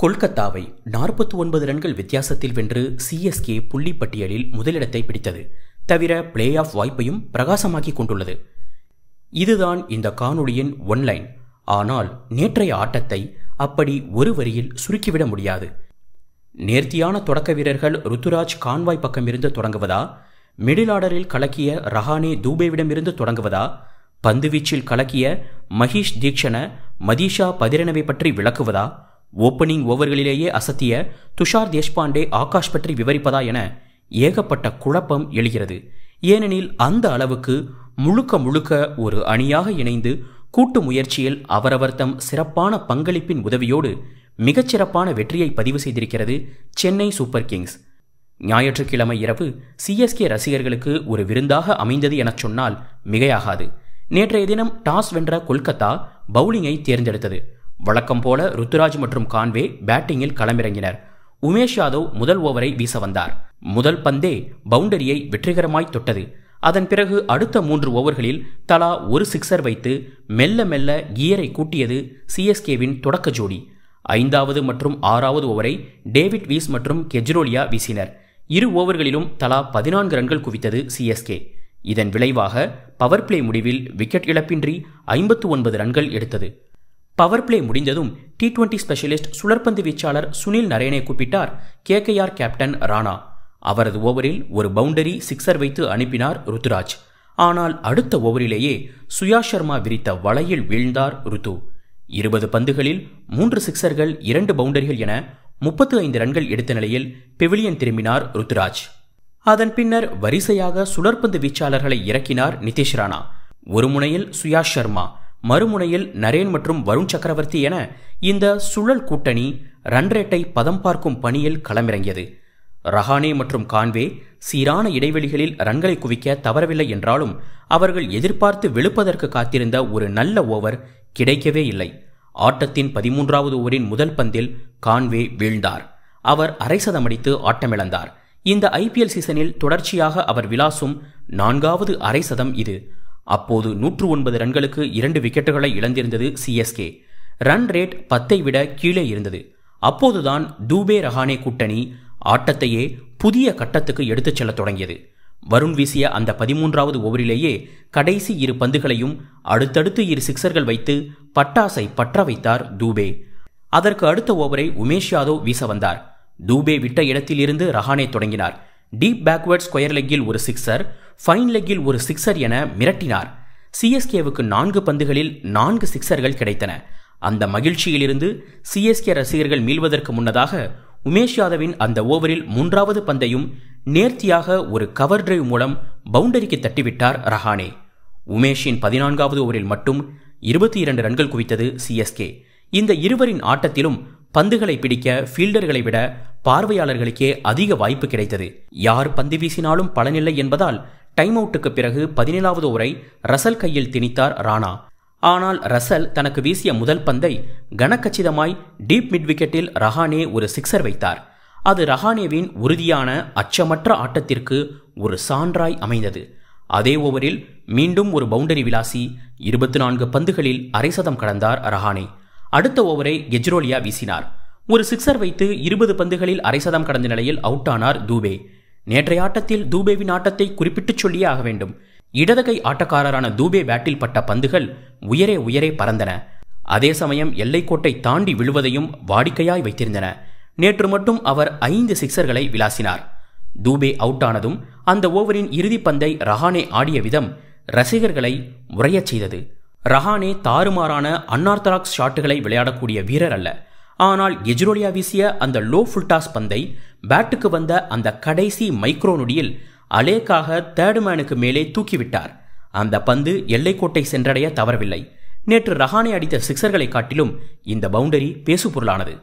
கொல்கத்தாவை நாற்பத்தி ஒன்பது ரன்கள் வித்தியாசத்தில் வென்று சிஎஸ்கே புள்ளி பட்டியலில் முதலிடத்தை பிடித்தது தவிர பிளே ஆஃப் வாய்ப்பையும் பிரகாசமாக்கி கொண்டுள்ளது இதுதான் இந்த காணொளியின் ஒன்லைன் ஆனால் நேற்றைய ஆட்டத்தை அப்படி ஒரு வரியில் சுருக்கிவிட முடியாது நேர்த்தியான தொடக்க வீரர்கள் ருத்துராஜ் கான்வாய் பக்கமிருந்து தொடங்குவதா மிடில் ஆர்டரில் கலக்கிய ரஹானே தூபேவிடமிருந்து தொடங்குவதா பந்துவீச்சில் கலக்கிய மஹீஷ் தீக்ஷண மதீஷா பதிரணவை பற்றி விளக்குவதா ஓப்பனிங் ஓவர்களிலேயே அசத்திய துஷார் தேஷ்பாண்டே ஆகாஷ் பற்றி விவரிப்பதா என ஏகப்பட்ட குழப்பம் எழுகிறது ஏனெனில் அந்த அளவுக்கு முழுக்க முழுக்க ஒரு அணியாக இணைந்து கூட்டு முயற்சியில் அவரவர் தம் சிறப்பான பங்களிப்பின் உதவியோடு மிகச்சிறப்பான வெற்றியை பதிவு செய்திருக்கிறது சென்னை சூப்பர் கிங்ஸ் ஞாயிற்றுக்கிழமை இரவு சிஎஸ்கே ரசிகர்களுக்கு ஒரு விருந்தாக அமைந்தது எனச் சொன்னால் மிகையாகாது நேற்றைய தினம் டாஸ் வென்ற கொல்கத்தா பவுலிங்கை தேர்ந்தெடுத்தது வழக்கம் போல ருத்துராஜ் மற்றும் கான்வே பேட்டிங்கில் களமிறங்கினர் உமேஷ் யாதவ் முதல் ஓவரை வீச வந்தார் முதல் பந்தே பவுண்டரியை வெற்றிகரமாய் தொட்டது அதன் பிறகு அடுத்த மூன்று ஓவர்களில் தலா ஒரு சிக்ஸர் வைத்து மெல்ல மெல்ல கியரை கூட்டியது சிஎஸ்கேவின் தொடக்க ஜோடி ஐந்தாவது மற்றும் ஆறாவது ஓவரை டேவிட் வீஸ் மற்றும் கெஜ்ரோலியா வீசினர் இரு ஓவர்களிலும் தலா பதினான்கு ரன்கள் குவித்தது சிஎஸ்கே இதன் விளைவாக பவர் பிளே முடிவில் விக்கெட் இழப்பின்றி ஐம்பத்து ஒன்பது ரன்கள் எடுத்தது பவர் பிளே முடிந்ததும் டி டுவெண்டி ஸ்பெஷலிஸ்ட் சுழற்பந்து வீச்சாளர் சுனில் நரேனை கூப்பிட்டார் கேகேஆர் கேப்டன் ராணா அவரது ஓவரில் ஒரு பவுண்டரி சிக்ஸர் வைத்து அனுப்பினார் ருத்துராஜ் ஆனால் அடுத்த ஓவரிலேயே சுயா சர்மா விரித்த வலையில் வீழ்ந்தார் ருத்து இருபது பந்துகளில் மூன்று சிக்ஸர்கள் இரண்டு பவுண்டரிகள் என முப்பத்து ஐந்து ரன்கள் எடுத்த நிலையில் பெவிலியன் திரும்பினார் ருத்துராஜ் அதன் பின்னர் வரிசையாக சுழற்பந்து வீச்சாளர்களை இறக்கினார் நிதிஷ் ராணா ஒரு முனையில் சுயாஷ் சர்மா மறுமுனையில் நரேன் மற்றும் வருண் சக்கரவர்த்தி என இந்த சுழல் கூட்டணி ரன்ரேட்டை பதம் பார்க்கும் பணியில் களமிறங்கியது ரஹானே மற்றும் கான்வே சீரான இடைவெளிகளில் ரன்களை குவிக்க தவறவில்லை என்றாலும் அவர்கள் எதிர்பார்த்து விழுப்பதற்கு காத்திருந்த ஒரு நல்ல ஓவர் கிடைக்கவே இல்லை ஆட்டத்தின் பதிமூன்றாவது ஓவரின் முதல் பந்தில் கான்வே வீழ்ந்தார் அவர் அரைசதமடித்து ஆட்டமிழந்தார் இந்த ஐபிஎல் சீசனில் தொடர்ச்சியாக அவர் விளாசும் நான்காவது அரைசதம் இது அப்போது நூற்று ஒன்பது ரன்களுக்கு இரண்டு விக்கெட்டுகளை இழந்திருந்தது சிஎஸ்கே ரன் ரேட் பத்தை விட கீழே இருந்தது அப்போதுதான் தூபே ரஹானே கூட்டணி ஆட்டத்தையே புதிய கட்டத்துக்கு எடுத்துச் செல்ல தொடங்கியது வருண் வீசிய அந்த பதிமூன்றாவது ஓவரிலேயே கடைசி இரு பந்துகளையும் அடுத்தடுத்து இரு சிக்சர்கள் வைத்து பட்டாசை பற்ற வைத்தார் தூபே அதற்கு அடுத்த ஓவரை உமேஷ் யாதவ் வீச வந்தார் தூபே விட்ட இடத்திலிருந்து ரஹானே தொடங்கினார் டீப் பேக்வேர்ட் ஸ்கொயர் லெக்கில் ஒரு சிக்சர் ஃபைன் லெக்கில் ஒரு சிக்ஸர் என மிரட்டினார் சிஎஸ்கேவுக்கு நான்கு பந்துகளில் நான்கு சிக்ஸர்கள் கிடைத்தன அந்த மகிழ்ச்சியிலிருந்து சிஎஸ்கே ரசிகர்கள் மீள்வதற்கு முன்னதாக உமேஷ் யாதவின் அந்த ஓவரில் மூன்றாவது பந்தையும் நேர்த்தியாக ஒரு கவர் டிரைவ் மூலம் பவுண்டரிக்கு தட்டிவிட்டார் ரஹானே உமேஷின் பதினான்காவது ஓவரில் மட்டும் இருபத்தி இரண்டு ரன்கள் குவித்தது சிஎஸ்கே இந்த இருவரின் ஆட்டத்திலும் பந்துகளை பிடிக்க ஃபீல்டர்களை விட பார்வையாளர்களுக்கே அதிக வாய்ப்பு கிடைத்தது யார் பந்து வீசினாலும் பலனில்லை என்பதால் டைம் அவுட்டுக்கு பிறகு பதினேழாவது ஓவரை ரசல் கையில் திணித்தார் ராணா ஆனால் ரசல் தனக்கு வீசிய முதல் பந்தை கனக்கச்சிதமாய் டீப் மிட் விக்கெட்டில் ரஹானே ஒரு சிக்ஸர் வைத்தார் அது ரஹானேவின் உறுதியான அச்சமற்ற ஆட்டத்திற்கு ஒரு சான்றாய் அமைந்தது அதே ஓவரில் மீண்டும் ஒரு பவுண்டரி விளாசி இருபத்தி நான்கு பந்துகளில் அரைசதம் கடந்தார் ரஹானே அடுத்த ஓவரை கெஜ்ரோலியா வீசினார் ஒரு சிக்ஸர் வைத்து இருபது பந்துகளில் அரைசதம் கடந்த நிலையில் அவுட் ஆனார் தூபே நேற்றைய ஆட்டத்தில் தூபேவின் ஆட்டத்தை குறிப்பிட்டுச் சொல்லியே ஆக வேண்டும் இடதுகை ஆட்டக்காரரான தூபே பேட்டில் பட்ட பந்துகள் உயரே உயரே பறந்தன அதே சமயம் எல்லைக்கோட்டை தாண்டி விழுவதையும் வாடிக்கையாய் வைத்திருந்தன நேற்று மட்டும் அவர் ஐந்து சிக்சர்களை விளாசினார் தூபே அவுட் ஆனதும் அந்த ஓவரின் இறுதிப் பந்தை ரஹானே ஆடிய விதம் ரசிகர்களை உரையச் செய்தது ரஹானே தாறுமாறான அன்னார்த்தராக்ஸ் ஷாட்டுகளை விளையாடக்கூடிய வீரர் அல்ல ஆனால் எஜ்ரோலியா வீசிய அந்த லோ ஃபுல்டாஸ் பந்தை பேட்டுக்கு வந்த அந்த கடைசி மைக்ரோ நொடியில் அலேக்காக தேர்டுமேனுக்கு மேலே தூக்கிவிட்டார் அந்த பந்து எல்லைக்கோட்டை சென்றடைய தவறவில்லை நேற்று ரஹானே அடித்த சிக்சர்களை காட்டிலும் இந்த பவுண்டரி பேசுபொருளானது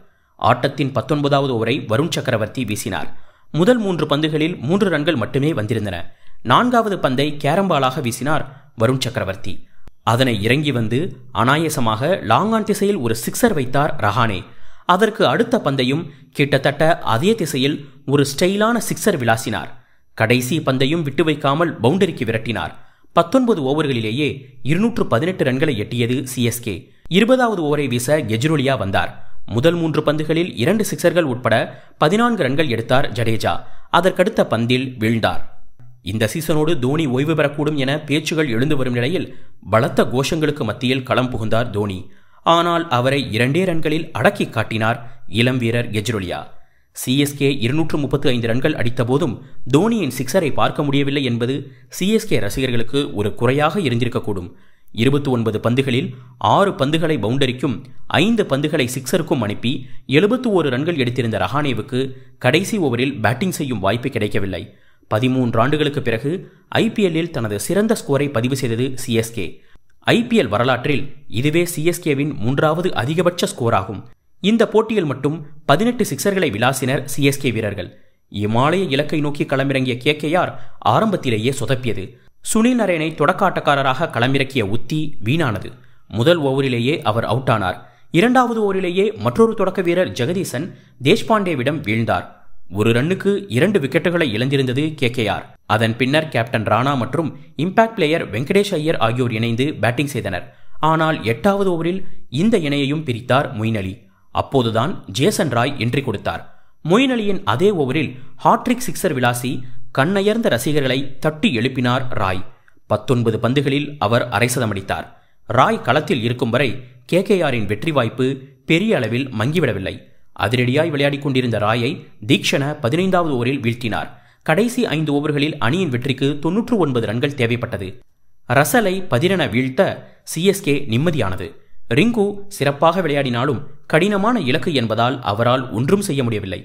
ஆட்டத்தின் பத்தொன்பதாவது ஓவரை வருண் சக்கரவர்த்தி வீசினார் முதல் மூன்று பந்துகளில் மூன்று ரன்கள் மட்டுமே வந்திருந்தன நான்காவது பந்தை கேரம்பாலாக வீசினார் வருண் சக்கரவர்த்தி அதனை இறங்கி வந்து அனாயசமாக லாங்கான் திசையில் ஒரு சிக்சர் வைத்தார் ரஹானே அதற்கு அடுத்த பந்தையும் கிட்டத்தட்ட அதே திசையில் ஒரு ஸ்டைலான சிக்ஸர் விளாசினார் கடைசி பந்தையும் விட்டு வைக்காமல் பவுண்டரிக்கு விரட்டினார் பத்தொன்பது ஓவர்களிலேயே இருநூற்று பதினெட்டு ரன்களை எட்டியது சிஎஸ்கே இருபதாவது ஓவரை வீச கெஜ்ரோலியா வந்தார் முதல் மூன்று பந்துகளில் இரண்டு சிக்சர்கள் உட்பட பதினான்கு ரன்கள் எடுத்தார் ஜடேஜா அதற்கடுத்த பந்தில் வீழ்ந்தார் இந்த சீசனோடு தோனி ஓய்வு பெறக்கூடும் என பேச்சுகள் எழுந்து வரும் நிலையில் பலத்த கோஷங்களுக்கு மத்தியில் களம் புகுந்தார் தோனி ஆனால் அவரை இரண்டே ரன்களில் அடக்கி காட்டினார் இளம் வீரர் கெஜ்ரோலியா சிஎஸ்கே இருநூற்று முப்பத்து ஐந்து ரன்கள் அடித்தபோதும் தோனியின் சிக்ஸரை பார்க்க முடியவில்லை என்பது சிஎஸ்கே ரசிகர்களுக்கு ஒரு குறையாக இருந்திருக்கக்கூடும் இருபத்தி ஒன்பது பந்துகளில் ஆறு பந்துகளை பவுண்டரிக்கும் ஐந்து பந்துகளை சிக்ஸருக்கும் அனுப்பி எழுபத்து ஓரு ரன்கள் எடுத்திருந்த ரஹானேவுக்கு கடைசி ஓவரில் பேட்டிங் செய்யும் வாய்ப்பு கிடைக்கவில்லை பதிமூன்று ஆண்டுகளுக்கு பிறகு ஐபிஎல்லில் தனது சிறந்த ஸ்கோரை பதிவு செய்தது சிஎஸ்கே ஐபிஎல் வரலாற்றில் இதுவே சிஎஸ்கேவின் மூன்றாவது அதிகபட்ச ஸ்கோர் ஆகும் இந்த போட்டியில் மட்டும் பதினெட்டு சிக்சர்களை விளாசினர் சிஎஸ்கே வீரர்கள் இமாலய இலக்கை நோக்கி களமிறங்கிய ஆர் ஆரம்பத்திலேயே சொதப்பியது சுனில் நரேனை தொடக்காட்டக்காரராக களமிறக்கிய உத்தி வீணானது முதல் ஓவரிலேயே அவர் அவுட் ஆனார் இரண்டாவது ஓவரிலேயே மற்றொரு தொடக்க வீரர் ஜெகதீசன் தேஷ்பாண்டேவிடம் வீழ்ந்தார் ஒரு ரன்னுக்கு இரண்டு விக்கெட்டுகளை இழந்திருந்தது ஆர் அதன் பின்னர் கேப்டன் ராணா மற்றும் இம்பாக்ட் பிளேயர் வெங்கடேஷ் ஐயர் ஆகியோர் இணைந்து பேட்டிங் செய்தனர் ஆனால் எட்டாவது ஓவரில் இந்த இணையையும் பிரித்தார் மொயின் அலி அப்போதுதான் ஜேசன் ராய் என்றி கொடுத்தார் மொயின் அலியின் அதே ஓவரில் ஹாட்ரிக் சிக்ஸர் விளாசி கண்ணயர்ந்த ரசிகர்களை தட்டி எழுப்பினார் ராய் பத்தொன்பது பந்துகளில் அவர் அரைசதமடித்தார் ராய் களத்தில் இருக்கும் வரை கேகேஆரின் வெற்றி வாய்ப்பு பெரிய அளவில் மங்கிவிடவில்லை அதிரடியாய் விளையாடி கொண்டிருந்த ராயை தீக்ஷண பதினைந்தாவது ஓவரில் வீழ்த்தினார் கடைசி ஐந்து ஓவர்களில் அணியின் வெற்றிக்கு தொன்னூற்று ஒன்பது ரன்கள் தேவைப்பட்டது ரசலை பதிரென வீழ்த்த சிஎஸ்கே நிம்மதியானது ரிங்கு சிறப்பாக விளையாடினாலும் கடினமான இலக்கு என்பதால் அவரால் ஒன்றும் செய்ய முடியவில்லை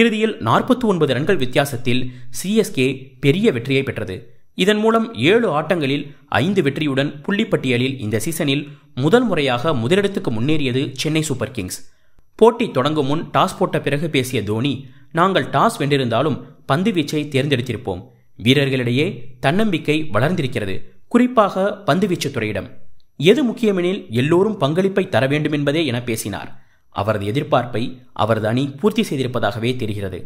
இறுதியில் நாற்பத்தி ஒன்பது ரன்கள் வித்தியாசத்தில் சிஎஸ்கே பெரிய வெற்றியை பெற்றது இதன் மூலம் ஏழு ஆட்டங்களில் ஐந்து வெற்றியுடன் புள்ளிப்பட்டியலில் இந்த சீசனில் முதல் முறையாக முதலிடத்துக்கு முன்னேறியது சென்னை சூப்பர் கிங்ஸ் போட்டி தொடங்கும் முன் டாஸ் போட்ட பிறகு பேசிய தோனி நாங்கள் டாஸ் வென்றிருந்தாலும் பந்து வீச்சை தேர்ந்தெடுத்திருப்போம் வீரர்களிடையே தன்னம்பிக்கை வளர்ந்திருக்கிறது குறிப்பாக பந்துவீச்சு துறையிடம் எது முக்கியமெனில் எல்லோரும் பங்களிப்பை தர வேண்டும் என்பதே என பேசினார் அவரது எதிர்பார்ப்பை அவரது அணி பூர்த்தி செய்திருப்பதாகவே தெரிகிறது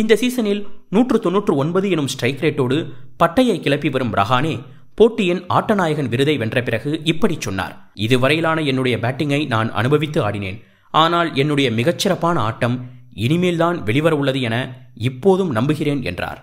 இந்த சீசனில் நூற்று தொன்னூற்று ஒன்பது எனும் ஸ்ட்ரைக் ரேட்டோடு பட்டையை கிளப்பி வரும் ரஹானே போட்டியின் ஆட்டநாயகன் விருதை வென்ற பிறகு இப்படி சொன்னார் இதுவரையிலான என்னுடைய பேட்டிங்கை நான் அனுபவித்து ஆடினேன் ஆனால் என்னுடைய மிகச்சிறப்பான ஆட்டம் இனிமேல்தான் வெளிவர உள்ளது என இப்போதும் நம்புகிறேன் என்றார்